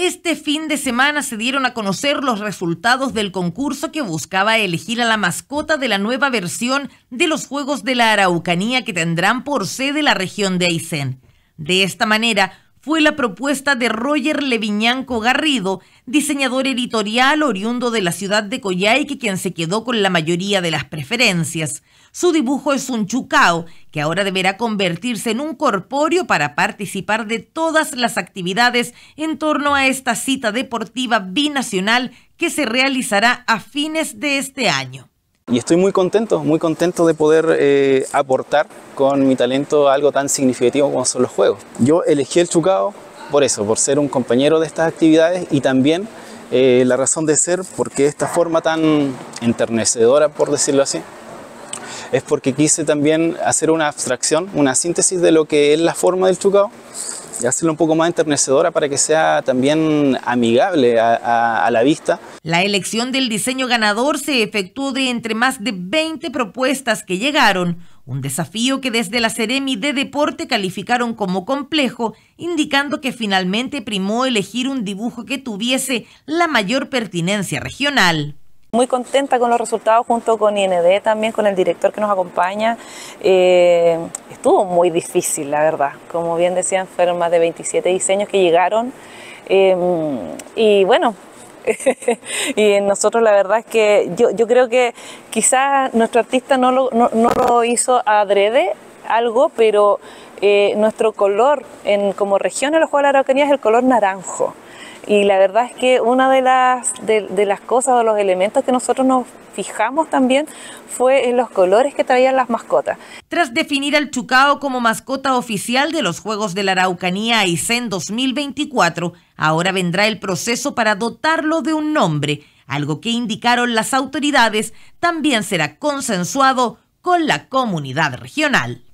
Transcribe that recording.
Este fin de semana se dieron a conocer los resultados del concurso que buscaba elegir a la mascota de la nueva versión de los Juegos de la Araucanía que tendrán por sede la región de Aysén. De esta manera, fue la propuesta de Roger Leviñanco Garrido, diseñador editorial oriundo de la ciudad de Coyhaique, quien se quedó con la mayoría de las preferencias. Su dibujo es un chucao, que ahora deberá convertirse en un corpóreo para participar de todas las actividades en torno a esta cita deportiva binacional que se realizará a fines de este año. Y estoy muy contento, muy contento de poder eh, aportar con mi talento algo tan significativo como son los juegos. Yo elegí el Chucao por eso, por ser un compañero de estas actividades y también eh, la razón de ser, porque esta forma tan enternecedora, por decirlo así, es porque quise también hacer una abstracción, una síntesis de lo que es la forma del Chucao y hacerlo un poco más enternecedora para que sea también amigable a la vista la elección del diseño ganador se efectuó de entre más de 20 propuestas que llegaron, un desafío que desde la Ceremi de Deporte calificaron como complejo, indicando que finalmente primó elegir un dibujo que tuviese la mayor pertinencia regional. Muy contenta con los resultados junto con IND, también con el director que nos acompaña. Eh, estuvo muy difícil, la verdad. Como bien decían, fueron más de 27 diseños que llegaron. Eh, y bueno, y nosotros la verdad es que yo, yo creo que quizás nuestro artista no lo, no, lo hizo adrede algo, pero eh, nuestro color en, como región en los Juegos de la Araucanía es el color naranjo. Y la verdad es que una de las, de las cosas o los elementos que nosotros nos fijamos también fue en los colores que traían las mascotas. Tras definir al Chucao como mascota oficial de los Juegos de la Araucanía Aysén 2024, ahora vendrá el proceso para dotarlo de un nombre, algo que indicaron las autoridades también será consensuado con la comunidad regional.